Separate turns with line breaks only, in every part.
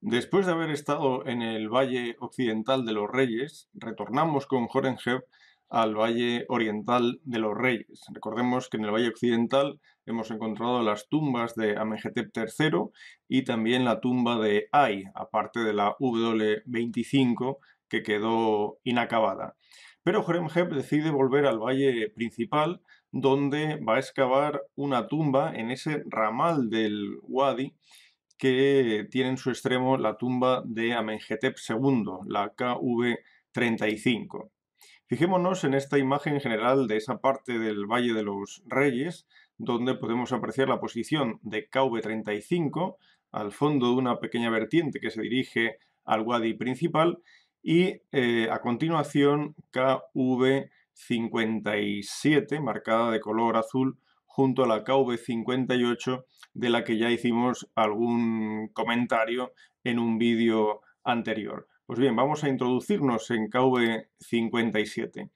Después de haber estado en el Valle Occidental de los Reyes, retornamos con Horenhev al Valle Oriental de los Reyes. Recordemos que en el Valle Occidental hemos encontrado las tumbas de Amenhotep III y también la tumba de Ai, aparte de la W25 que quedó inacabada. Pero Horemheb decide volver al valle principal, donde va a excavar una tumba en ese ramal del Wadi que tiene en su extremo la tumba de Amenhotep II, la KV35. Fijémonos en esta imagen general de esa parte del Valle de los Reyes, donde podemos apreciar la posición de KV35 al fondo de una pequeña vertiente que se dirige al Wadi principal y eh, a continuación KV57 marcada de color azul junto a la KV58 de la que ya hicimos algún comentario en un vídeo anterior. Pues bien, vamos a introducirnos en KV57.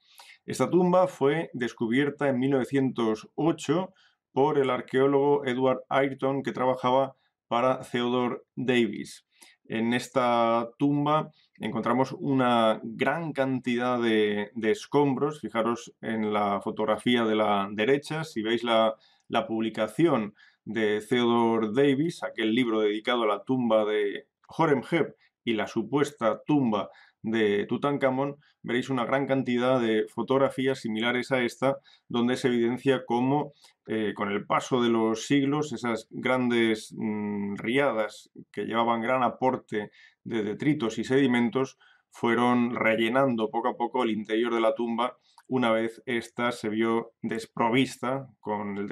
Esta tumba fue descubierta en 1908 por el arqueólogo Edward Ayrton que trabajaba para Theodore Davis. En esta tumba encontramos una gran cantidad de, escombros. Fijaros en la fotografía de la derecha, si veis la, la publicación de Theodore Davis, aquel libro dedicado a la tumba de Horemheb y la supuesta tumba de Tutankamón, veréis una gran cantidad de fotografías similares a esta, donde se evidencia cómo eh, con el paso de los siglos esas grandes mm, riadas que llevaban gran aporte de detritos y sedimentos fueron rellenando poco a poco el interior de la tumba una vez ésta se vio desprovista con el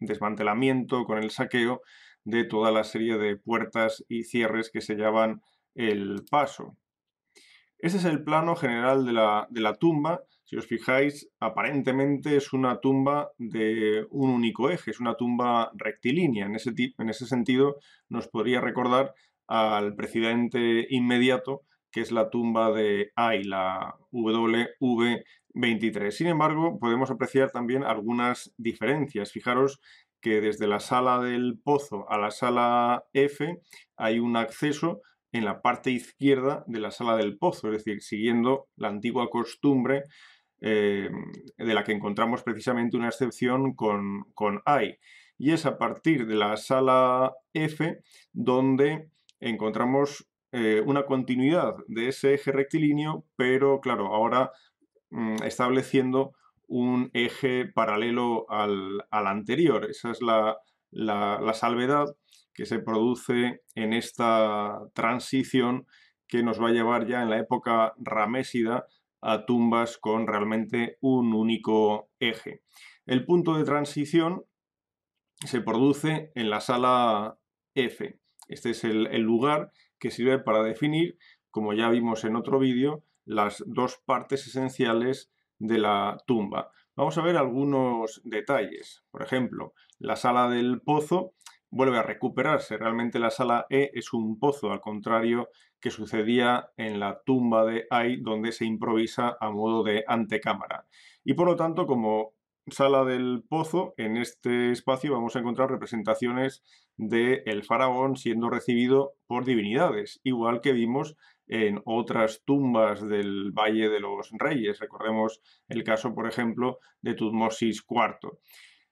desmantelamiento, con el saqueo de toda la serie de puertas y cierres que sellaban el paso. Ese es el plano general de la, tumba. Si os fijáis, aparentemente es una tumba de un único eje, es una tumba rectilínea. En ese, en ese sentido, nos podría recordar al precedente inmediato, que es la tumba de Ai, la WV23. Sin embargo, podemos apreciar también algunas diferencias. Fijaros que desde la sala del pozo a la sala F hay un acceso en la parte izquierda de la sala del pozo, es decir, siguiendo la antigua costumbre eh, de la que encontramos precisamente una excepción con, con I. Y es a partir de la sala F donde encontramos eh, una continuidad de ese eje rectilíneo, pero claro, ahora mm, estableciendo un eje paralelo al, al anterior. Esa es la, la, salvedad que se produce en esta transición que nos va a llevar ya en la época ramésida a tumbas con realmente un único eje. El punto de transición se produce en la sala F. Este es el lugar que sirve para definir, como ya vimos en otro vídeo, las dos partes esenciales de la tumba. Vamos a ver algunos detalles. Por ejemplo, la sala del pozo vuelve a recuperarse. Realmente la sala E es un pozo, al contrario que sucedía en la tumba de Ai, donde se improvisa a modo de antecámara. Y por lo tanto, como sala del pozo, en este espacio vamos a encontrar representaciones del el faraón siendo recibido por divinidades, igual que vimos en otras tumbas del Valle de los Reyes. Recordemos el caso, por ejemplo, de Tutmosis IV.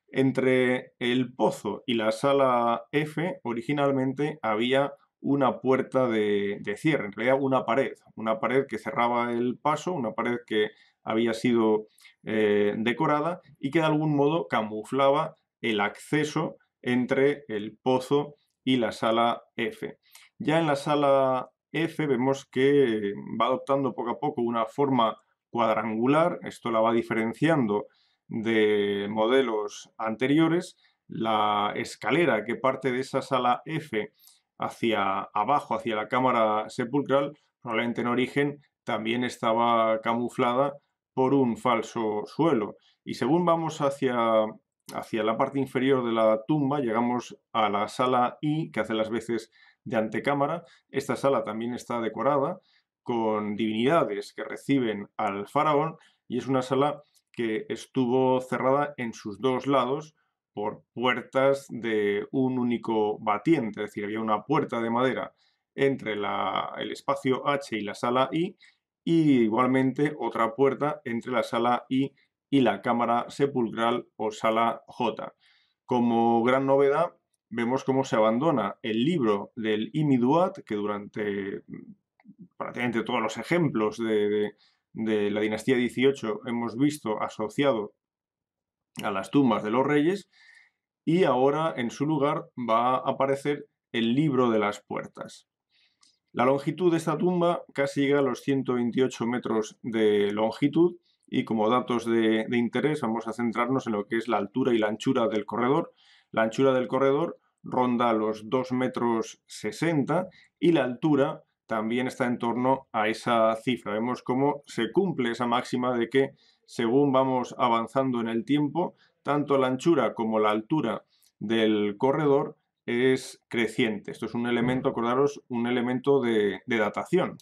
Entre el pozo y la sala F originalmente había una puerta de, cierre, en realidad una pared, una pared que cerraba el paso, una pared que había sido eh, decorada y que de algún modo camuflaba el acceso entre el pozo y la sala F. Ya en la sala F vemos que va adoptando poco a poco una forma cuadrangular, esto la va diferenciando de modelos anteriores, la escalera que parte de esa sala F hacia abajo, hacia la cámara sepulcral, probablemente en origen también estaba camuflada por un falso suelo. Y según vamos hacia, hacia la parte inferior de la tumba, llegamos a la sala I, que hace las veces de antecámara. Esta sala también está decorada con divinidades que reciben al faraón y es una sala que estuvo cerrada en sus dos lados por puertas de un único batiente, es decir, había una puerta de madera entre el espacio H y la sala I y igualmente otra puerta entre la sala I y la cámara sepulcral o sala J. Como gran novedad, vemos cómo se abandona el libro del Imiduat, que durante mm, prácticamente todos los ejemplos de, la dinastía 18 hemos visto asociado a las tumbas de los reyes, y ahora en su lugar va a aparecer el libro de las puertas. La longitud de esta tumba casi llega a los 128 metros de longitud y como datos de, de, interés vamos a centrarnos en lo que es la altura y la anchura del corredor. La anchura del corredor ronda los 2 metros 60 y la altura también está en torno a esa cifra. Vemos cómo se cumple esa máxima de que según vamos avanzando en el tiempo, tanto la anchura como la altura del corredor es creciente. Esto es un elemento, acordaros, un elemento de, de datación.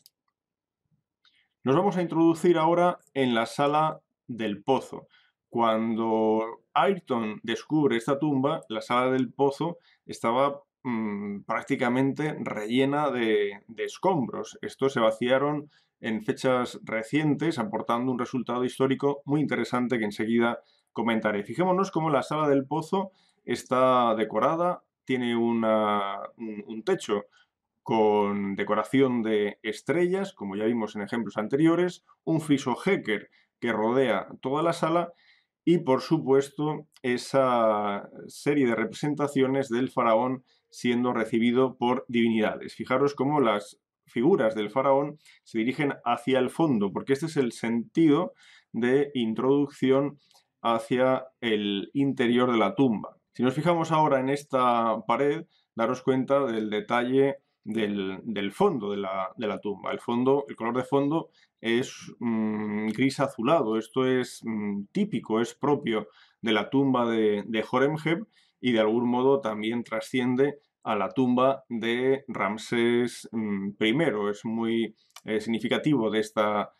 Nos vamos a introducir ahora en la sala del pozo. Cuando Ayrton descubre esta tumba, la sala del pozo estaba mm, prácticamente rellena de, escombros. Estos se vaciaron en fechas recientes, aportando un resultado histórico muy interesante que enseguida comentaré. Fijémonos cómo la sala del pozo está decorada, tiene un, un techo con decoración de estrellas, como ya vimos en ejemplos anteriores, un friso Hecker que rodea toda la sala y por supuesto esa serie de representaciones del faraón siendo recibido por divinidades. Fijaros cómo las figuras del faraón se dirigen hacia el fondo, porque este es el sentido de introducción hacia el interior de la tumba. Si nos fijamos ahora en esta pared, daros cuenta del detalle del, fondo de la, tumba. El, fondo, el color de fondo es mm, gris azulado, esto es mm, típico, es propio de la tumba de, de Horemheb y de algún modo también trasciende a la tumba de Ramsés mm, I. Es muy eh, significativo de esta,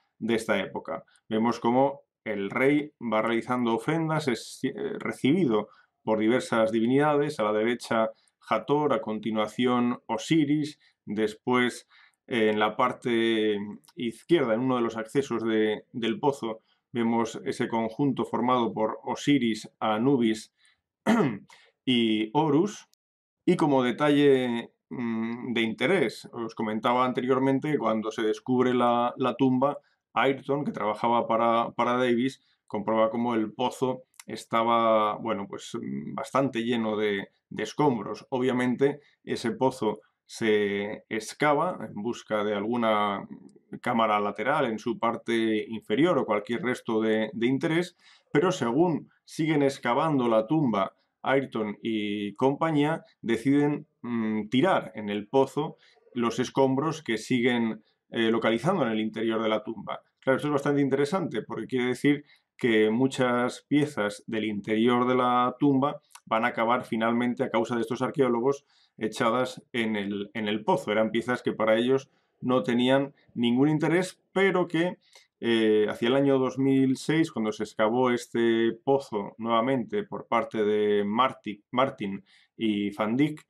época. Vemos cómo el rey va realizando ofrendas, es eh, recibido por diversas divinidades. A la derecha Hathor, a continuación Osiris, después eh, en la parte izquierda, en uno de los accesos del pozo, vemos ese conjunto formado por Osiris, Anubis y Horus. Y como detalle mm, de interés, os comentaba anteriormente, cuando se descubre la, tumba, Ayrton, que trabajaba para, para Davis, comprueba cómo el pozo estaba, bueno, pues mm, bastante lleno de, escombros. Obviamente ese pozo se excava en busca de alguna cámara lateral en su parte inferior o cualquier resto de, interés, pero según siguen excavando la tumba Ayrton y compañía, deciden mm, tirar en el pozo los escombros que siguen eh, localizando en el interior de la tumba. Claro, eso es bastante interesante porque quiere decir que muchas piezas del interior de la tumba van a acabar finalmente, a causa de estos arqueólogos, echadas en el, en el pozo. Eran piezas que para ellos no tenían ningún interés, pero que eh, hacia el año 2006, cuando se excavó este pozo nuevamente por parte de Martin, y Van Dyck,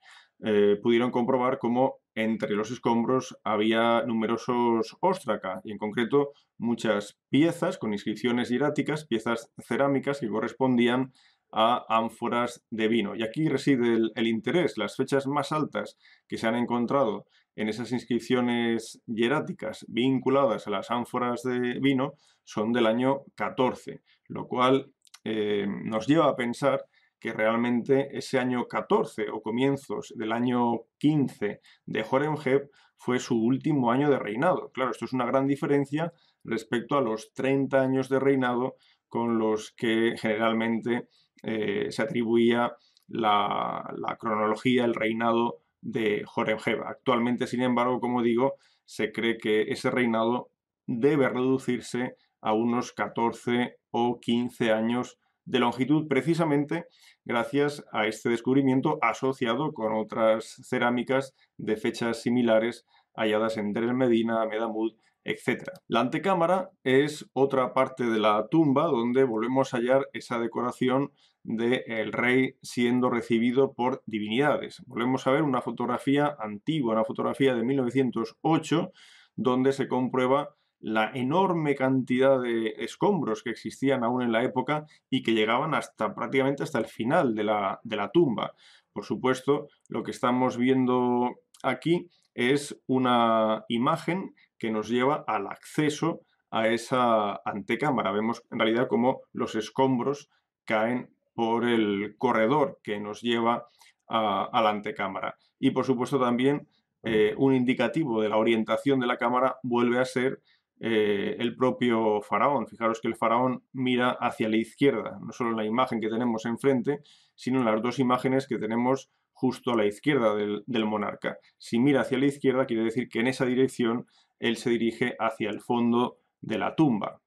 eh, pudieron comprobar cómo entre los escombros había numerosos ostraca y en concreto muchas piezas con inscripciones hieráticas, piezas cerámicas que correspondían a ánforas de vino. Y aquí reside el, interés. Las fechas más altas que se han encontrado en esas inscripciones hieráticas vinculadas a las ánforas de vino son del año 14, lo cual eh, nos lleva a pensar que realmente ese año 14 o comienzos del año 15 de Horemheb fue su último año de reinado. Claro, esto es una gran diferencia respecto a los 30 años de reinado con los que generalmente eh, se atribuía la, cronología, el reinado de Horemheb. Actualmente, sin embargo, como digo, se cree que ese reinado debe reducirse a unos 14 o 15 años de longitud precisamente gracias a este descubrimiento asociado con otras cerámicas de fechas similares halladas en Dres Medina, Medamud, etc. La antecámara es otra parte de la tumba donde volvemos a hallar esa decoración del rey siendo recibido por divinidades. Volvemos a ver una fotografía antigua, una fotografía de 1908, donde se comprueba la enorme cantidad de escombros que existían aún en la época y que llegaban hasta prácticamente hasta el final de la, tumba. Por supuesto, lo que estamos viendo aquí es una imagen que nos lleva al acceso a esa antecámara. Vemos en realidad cómo los escombros caen por el corredor que nos lleva a, la antecámara. Y por supuesto también eh, un indicativo de la orientación de la cámara vuelve a ser eh, el propio faraón. Fijaros que el faraón mira hacia la izquierda, no solo en la imagen que tenemos enfrente, sino en las dos imágenes que tenemos justo a la izquierda del, monarca. Si mira hacia la izquierda, quiere decir que en esa dirección él se dirige hacia el fondo de la tumba.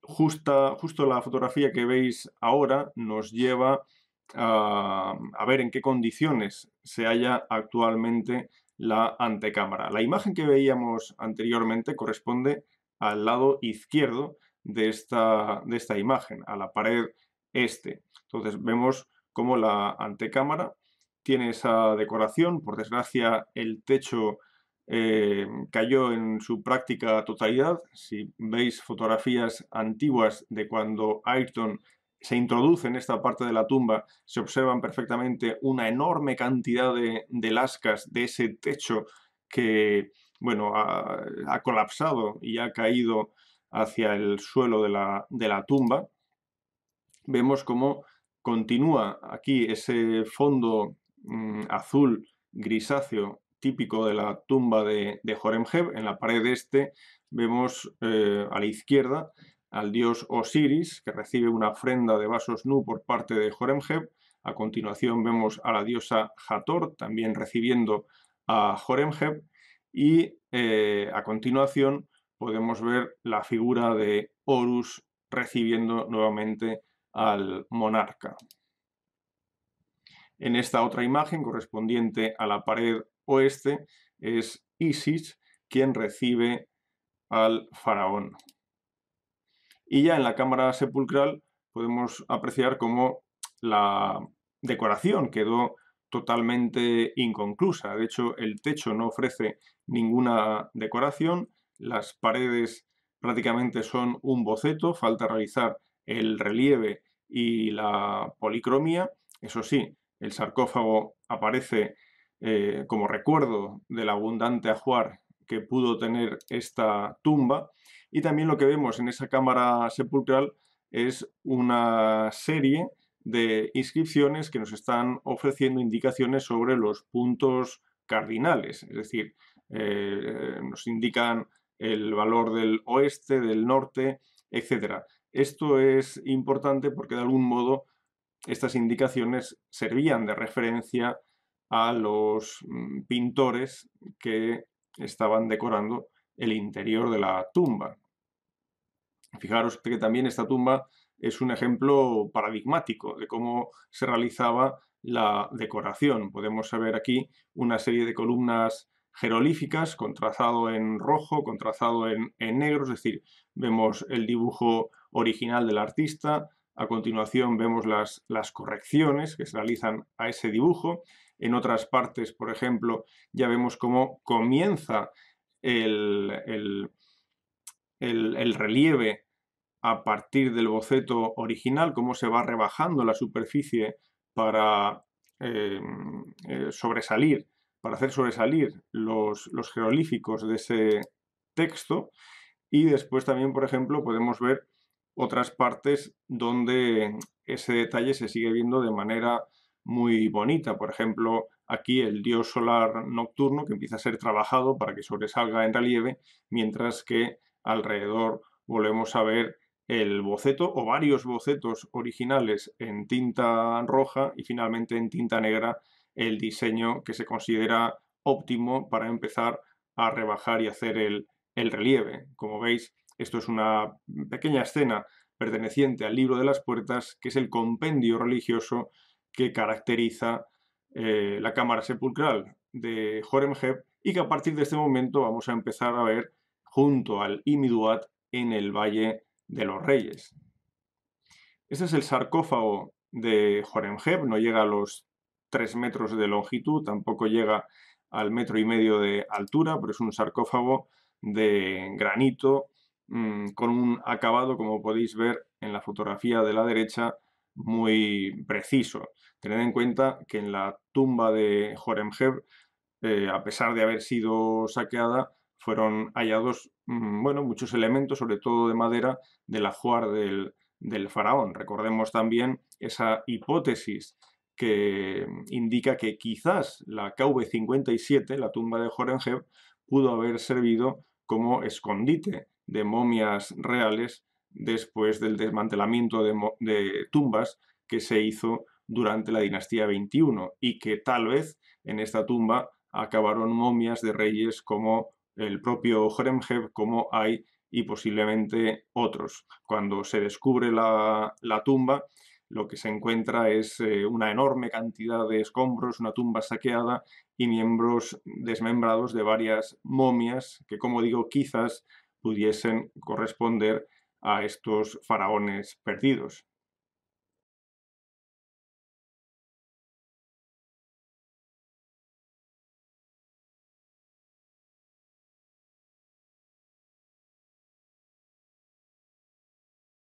Justa, justo la fotografía que veis ahora nos lleva a, a, ver en qué condiciones se halla actualmente la antecámara. La imagen que veíamos anteriormente corresponde al lado izquierdo de esta, de esta imagen, a la pared este. Entonces vemos cómo la antecámara tiene esa decoración, por desgracia el techo eh, cayó en su práctica totalidad. Si veis fotografías antiguas de cuando Ayrton se introduce en esta parte de la tumba, se observan perfectamente una enorme cantidad de lascas de ese techo que bueno, ha, colapsado y ha caído hacia el suelo de la, tumba, vemos cómo continúa aquí ese fondo mm, azul grisáceo típico de la tumba de, de En la pared este vemos eh, a la izquierda al dios Osiris, que recibe una ofrenda de vasos nu por parte de Horemheb. A continuación vemos a la diosa Hathor, también recibiendo a Horemheb y eh, a continuación podemos ver la figura de Horus recibiendo nuevamente al monarca. En esta otra imagen, correspondiente a la pared oeste, es Isis quien recibe al faraón. Y ya en la cámara sepulcral podemos apreciar cómo la decoración quedó totalmente inconclusa. De hecho, el techo no ofrece ninguna decoración, las paredes prácticamente son un boceto, falta realizar el relieve y la policromía. Eso sí, el sarcófago aparece eh, como recuerdo del abundante ajuar que pudo tener esta tumba. Y también lo que vemos en esa cámara sepulcral es una serie de inscripciones que nos están ofreciendo indicaciones sobre los puntos cardinales, es decir, eh, eh, nos indican el valor del oeste, del norte, etc. Esto es importante porque de algún modo estas indicaciones servían de referencia a los mm, pintores que estaban decorando el interior de la tumba. Fijaros que también esta tumba es un ejemplo paradigmático de cómo se realizaba la decoración. Podemos ver aquí una serie de columnas jerolíficas con trazado en rojo, con trazado en, negro, es decir, vemos el dibujo original del artista, a continuación vemos las, las, correcciones que se realizan a ese dibujo. En otras partes, por ejemplo, ya vemos cómo comienza el, el, el relieve a partir del boceto original, cómo se va rebajando la superficie para eh, eh, sobresalir, para hacer sobresalir los, los jerolíficos de ese texto. Y después también, por ejemplo, podemos ver otras partes donde ese detalle se sigue viendo de manera muy bonita. Por ejemplo, aquí el dios solar nocturno que empieza a ser trabajado para que sobresalga en relieve, mientras que alrededor volvemos a ver el boceto o varios bocetos originales en tinta roja y finalmente en tinta negra el diseño que se considera óptimo para empezar a rebajar y hacer el, relieve. Como veis, esto es una pequeña escena perteneciente al libro de las puertas, que es el compendio religioso que caracteriza eh, la cámara sepulcral de Horemheb y que a partir de este momento vamos a empezar a ver junto al Imiduat en el valle de los reyes. Este es el sarcófago de Joremheb, no llega a los 3 metros de longitud, tampoco llega al metro y medio de altura, pero es un sarcófago de granito mm, con un acabado, como podéis ver en la fotografía de la derecha, muy preciso. Tened en cuenta que en la tumba de Joremheb, eh, a pesar de haber sido saqueada, fueron hallados mm, bueno, muchos elementos, sobre todo de madera, del ajuar del, del faraón. Recordemos también esa hipótesis que mm, indica que quizás la KV57, la tumba de Jorenjev, pudo haber servido como escondite de momias reales después del desmantelamiento de, de, tumbas que se hizo durante la dinastía 21 y que tal vez en esta tumba acabaron momias de reyes como el propio Horemheb como hay y posiblemente otros. Cuando se descubre la, tumba, lo que se encuentra es eh, una enorme cantidad de escombros, una tumba saqueada y miembros desmembrados de varias momias que, como digo, quizás pudiesen corresponder a estos faraones perdidos.